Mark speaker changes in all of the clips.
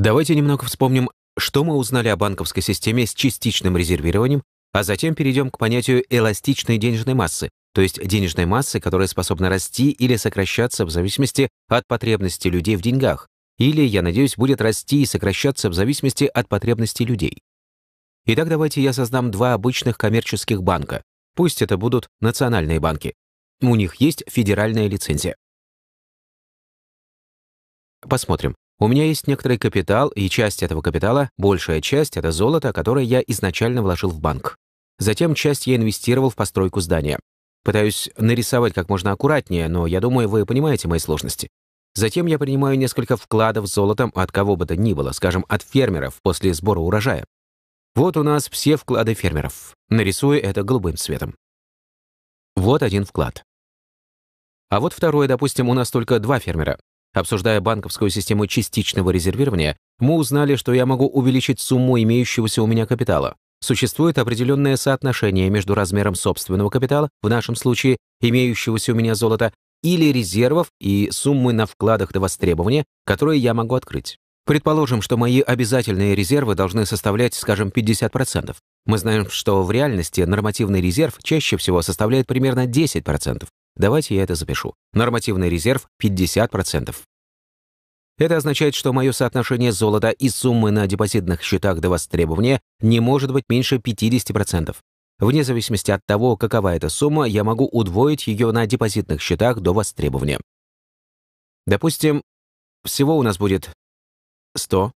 Speaker 1: Давайте немного вспомним, что мы узнали о банковской системе с частичным резервированием, а затем перейдем к понятию эластичной денежной массы, то есть денежной массы, которая способна расти или сокращаться в зависимости от потребности людей в деньгах, или, я надеюсь, будет расти и сокращаться в зависимости от потребностей людей.
Speaker 2: Итак, давайте я создам два обычных коммерческих банка. Пусть это будут национальные банки. У них есть федеральная лицензия. Посмотрим, у меня есть некоторый капитал, и часть этого капитала, большая часть — это золото, которое
Speaker 1: я изначально вложил в банк. Затем часть я инвестировал в постройку здания. Пытаюсь нарисовать как можно аккуратнее, но я думаю, вы понимаете мои сложности. Затем я принимаю несколько вкладов с золотом от кого бы то ни было, скажем, от фермеров после сбора урожая. Вот у нас все вклады фермеров. Нарисую это голубым цветом. Вот один вклад. А вот второй, допустим, у нас только два фермера. Обсуждая банковскую систему частичного резервирования, мы узнали, что я могу увеличить сумму имеющегося у меня капитала. Существует определенное соотношение между размером собственного капитала, в нашем случае имеющегося у меня золота, или резервов и суммы на вкладах до востребования, которые я могу открыть. Предположим, что мои обязательные резервы должны составлять, скажем, 50%. Мы знаем, что в реальности нормативный резерв чаще всего составляет примерно 10%. Давайте я это запишу. Нормативный резерв 50%. Это означает, что мое соотношение золота и суммы на депозитных счетах до востребования не может быть меньше 50%. Вне зависимости от того, какова эта сумма, я могу удвоить ее на депозитных счетах до востребования. Допустим,
Speaker 3: всего у нас будет 100.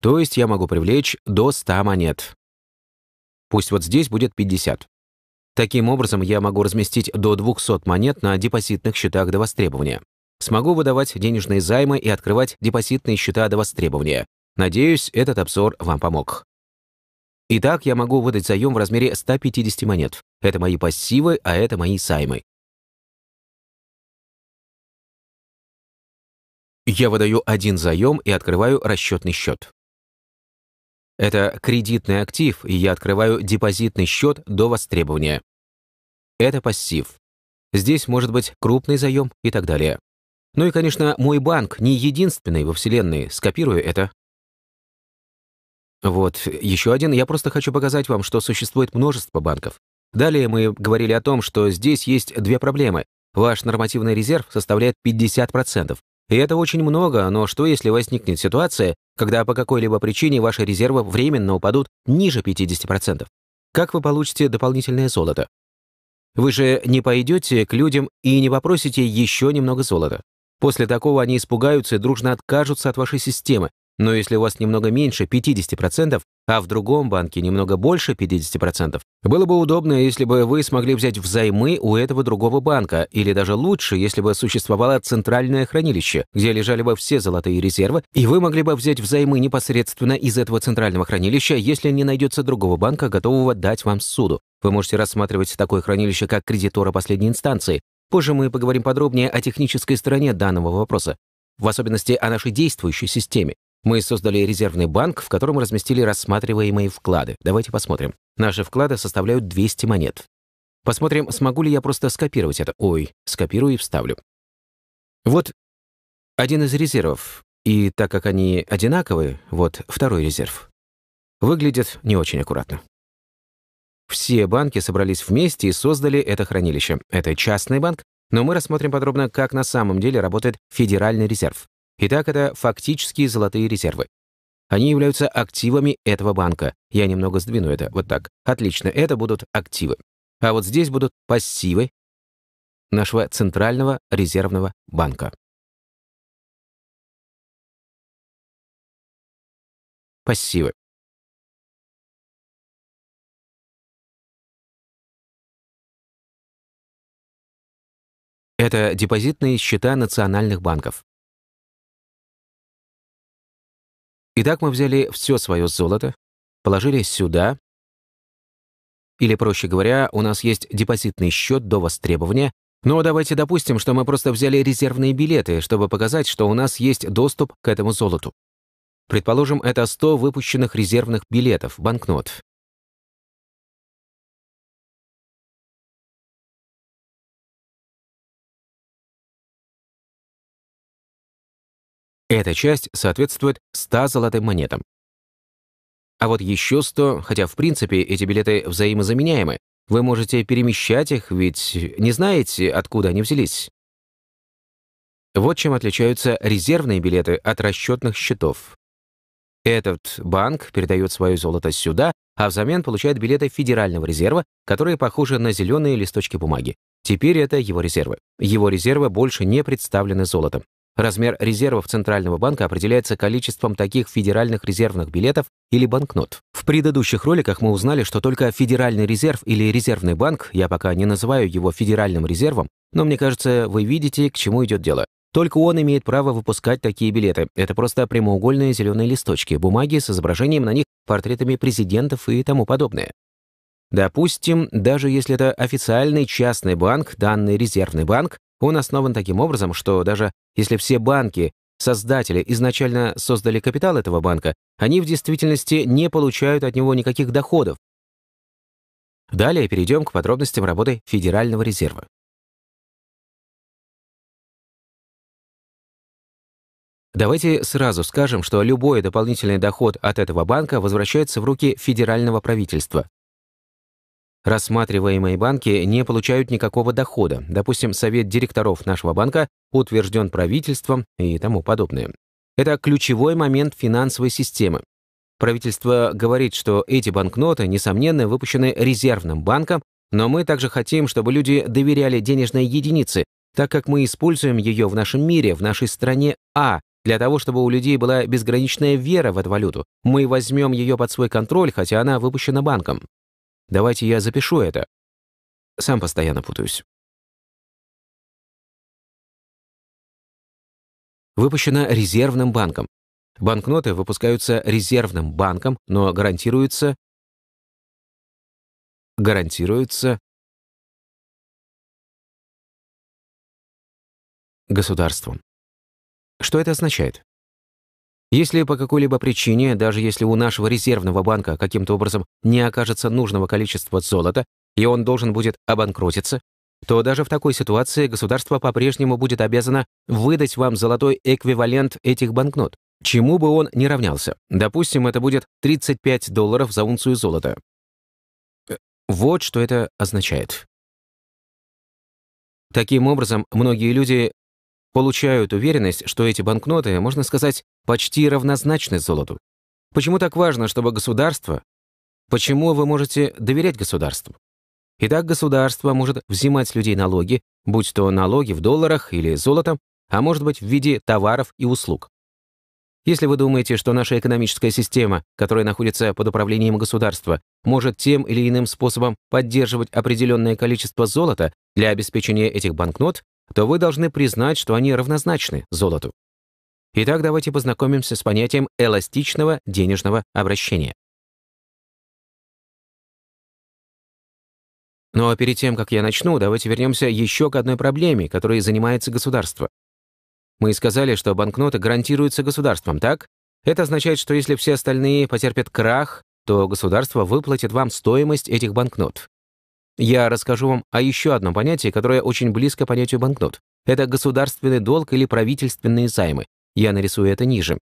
Speaker 1: То есть я могу привлечь до 100 монет. Пусть вот здесь будет 50. Таким образом, я могу разместить до 200 монет на депозитных счетах до востребования. Смогу выдавать денежные займы и открывать депозитные счета до востребования.
Speaker 2: Надеюсь, этот обзор вам помог. Итак, я могу выдать заем в размере 150 монет. Это мои пассивы, а это мои займы. Я выдаю один заем и открываю расчетный счет. Это кредитный актив, и я открываю депозитный счет до востребования. Это пассив. Здесь может быть крупный заем
Speaker 1: и так далее. Ну и, конечно, мой банк не единственный во Вселенной. Скопирую это. Вот, еще один. Я просто хочу показать вам, что существует множество банков. Далее мы говорили о том, что здесь есть две проблемы. Ваш нормативный резерв составляет 50%, и это очень много, но что если возникнет ситуация, когда по какой-либо причине ваши резервы временно упадут ниже 50%? Как вы получите дополнительное золото? Вы же не пойдете к людям и не попросите еще немного золота. После такого они испугаются и дружно откажутся от вашей системы, но если у вас немного меньше 50%, а в другом банке немного больше 50%, было бы удобно, если бы вы смогли взять взаймы у этого другого банка, или даже лучше, если бы существовало центральное хранилище, где лежали бы все золотые резервы, и вы могли бы взять взаймы непосредственно из этого центрального хранилища, если не найдется другого банка, готового дать вам суду. Вы можете рассматривать такое хранилище как кредитора последней инстанции. Позже мы поговорим подробнее о технической стороне данного вопроса, в особенности о нашей действующей системе. Мы создали резервный банк, в котором разместили рассматриваемые вклады. Давайте посмотрим. Наши вклады составляют 200 монет. Посмотрим, смогу ли я просто скопировать это. Ой, скопирую и вставлю.
Speaker 2: Вот один из резервов. И так как они одинаковые, вот второй резерв. Выглядит не очень аккуратно.
Speaker 1: Все банки собрались вместе и создали это хранилище. Это частный банк, но мы рассмотрим подробно, как на самом деле работает Федеральный резерв. Итак, это фактические золотые резервы. Они являются активами этого банка. Я немного сдвину это вот так. Отлично, это будут активы. А вот здесь будут пассивы нашего Центрального
Speaker 3: резервного банка. Пассивы. Это депозитные счета национальных банков.
Speaker 1: Итак, мы взяли все свое золото, положили сюда, или, проще говоря, у нас есть депозитный счет до востребования, но давайте допустим, что мы просто взяли резервные билеты, чтобы показать, что у нас есть доступ к этому золоту. Предположим, это 100 выпущенных резервных билетов, банкнот.
Speaker 2: Эта часть соответствует 100 золотым монетам. А вот еще 100, хотя в принципе эти билеты взаимозаменяемы,
Speaker 1: вы можете перемещать их, ведь не знаете, откуда они взялись. Вот чем отличаются резервные билеты от расчетных счетов. Этот банк передает свое золото сюда, а взамен получает билеты Федерального резерва, которые похожи на зеленые листочки бумаги. Теперь это его резервы. Его резервы больше не представлены золотом. Размер резервов Центрального банка определяется количеством таких федеральных резервных билетов или банкнот. В предыдущих роликах мы узнали, что только Федеральный резерв или резервный банк, я пока не называю его Федеральным резервом, но мне кажется, вы видите, к чему идет дело. Только он имеет право выпускать такие билеты. Это просто прямоугольные зеленые листочки, бумаги с изображением на них портретами президентов и тому подобное. Допустим, даже если это официальный частный банк, данный резервный банк он основан таким образом, что даже если все банки, создатели изначально создали капитал этого
Speaker 2: банка, они в действительности не получают от него никаких доходов. Далее перейдем к подробностям работы Федерального резерва. Давайте сразу скажем, что любой дополнительный доход от этого банка возвращается в руки федерального правительства.
Speaker 1: Рассматриваемые банки не получают никакого дохода. Допустим, совет директоров нашего банка утвержден правительством и тому подобное. Это ключевой момент финансовой системы. Правительство говорит, что эти банкноты, несомненно, выпущены резервным банком, но мы также хотим, чтобы люди доверяли денежной единице, так как мы используем ее в нашем мире, в нашей стране А, для того, чтобы у людей была безграничная вера
Speaker 2: в эту валюту. Мы возьмем ее под свой контроль, хотя она выпущена банком. Давайте я запишу это. Сам постоянно путаюсь. Выпущена резервным банком. Банкноты выпускаются резервным банком, но гарантируются,
Speaker 3: гарантируются
Speaker 1: государством. Что это означает? Если по какой-либо причине, даже если у нашего резервного банка каким-то образом не окажется нужного количества золота, и он должен будет обанкротиться, то даже в такой ситуации государство по-прежнему будет обязано выдать вам золотой эквивалент этих банкнот, чему бы он ни равнялся.
Speaker 2: Допустим, это будет 35 долларов за унцию золота. Э, вот что это означает. Таким образом, многие люди
Speaker 1: получают уверенность, что эти банкноты, можно сказать, почти равнозначны золоту. Почему так важно, чтобы государство... Почему вы можете доверять государству? Итак, государство может взимать с людей налоги, будь то налоги в долларах или золотом, а может быть в виде товаров и услуг. Если вы думаете, что наша экономическая система, которая находится под управлением государства, может тем или иным способом поддерживать определенное количество золота для обеспечения этих банкнот, то вы должны
Speaker 2: признать, что они равнозначны золоту. Итак, давайте познакомимся с понятием эластичного денежного обращения. Но ну, а перед тем, как я начну, давайте вернемся еще к одной проблеме, которой занимается
Speaker 1: государство. Мы сказали, что банкноты гарантируются государством, так? Это означает, что если все остальные потерпят крах, то государство выплатит вам стоимость этих банкнот. Я расскажу вам о еще одном понятии, которое очень близко понятию банкнот. Это государственный долг или правительственные займы. Я нарисую это ниже.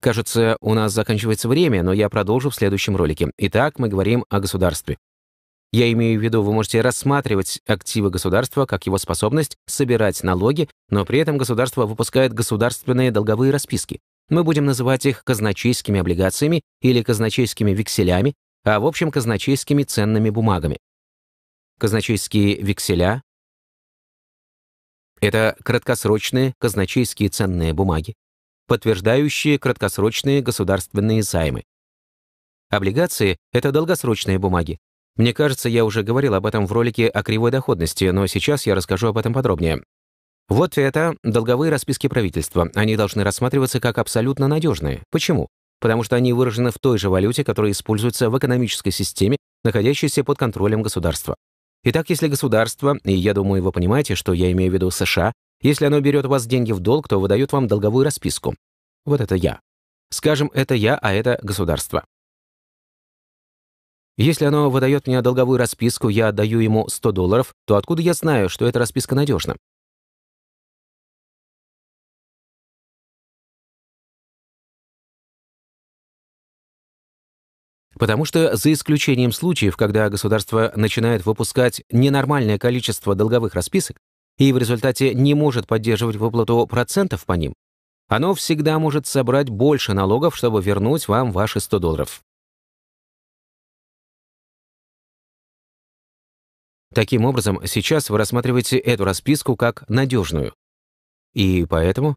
Speaker 1: Кажется, у нас заканчивается время, но я продолжу в следующем ролике. Итак, мы говорим о государстве. Я имею в виду, вы можете рассматривать активы государства как его способность собирать налоги, но при этом государство выпускает государственные долговые расписки. Мы будем называть их казначейскими облигациями или казначейскими векселями, а в общем казначейскими ценными бумагами
Speaker 2: казначейские векселя — это краткосрочные казначейские ценные бумаги, подтверждающие краткосрочные
Speaker 1: государственные займы. Облигации — это долгосрочные бумаги. Мне кажется, я уже говорил об этом в ролике о кривой доходности, но сейчас я расскажу об этом подробнее. Вот это долговые расписки правительства. Они должны рассматриваться как абсолютно надежные. Почему? Потому что они выражены в той же валюте, которая используется в экономической системе, находящейся под контролем государства. Итак, если государство, и я думаю, вы понимаете, что я имею в виду США, если оно берет у вас деньги в долг, то выдает вам долговую расписку. Вот это я. Скажем, это
Speaker 2: я, а это государство. Если оно выдает мне долговую расписку, я отдаю ему 100 долларов, то откуда я знаю, что эта расписка надежна?
Speaker 1: Потому что за исключением случаев, когда государство начинает выпускать ненормальное количество долговых расписок и в результате не может
Speaker 2: поддерживать выплату процентов по ним, оно всегда может собрать больше налогов, чтобы вернуть вам ваши 100 долларов. Таким образом, сейчас вы рассматриваете эту расписку как надежную.
Speaker 1: И поэтому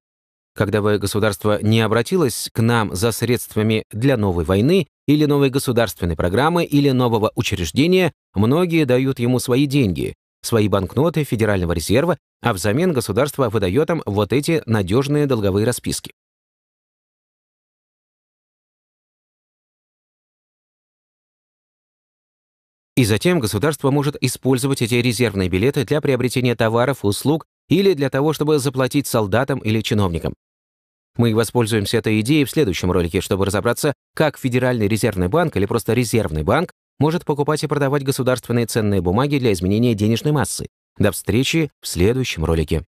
Speaker 1: когда государство не обратилось к нам за средствами для новой войны или новой государственной программы или нового учреждения, многие дают ему свои деньги, свои банкноты Федерального резерва, а взамен государство выдает им вот эти надежные долговые расписки.
Speaker 2: И затем государство может использовать эти резервные билеты для приобретения товаров, услуг или для того,
Speaker 1: чтобы заплатить солдатам или чиновникам. Мы воспользуемся этой идеей в следующем ролике, чтобы разобраться, как Федеральный резервный банк или просто резервный банк может покупать и продавать государственные ценные бумаги для изменения денежной массы. До встречи в следующем ролике.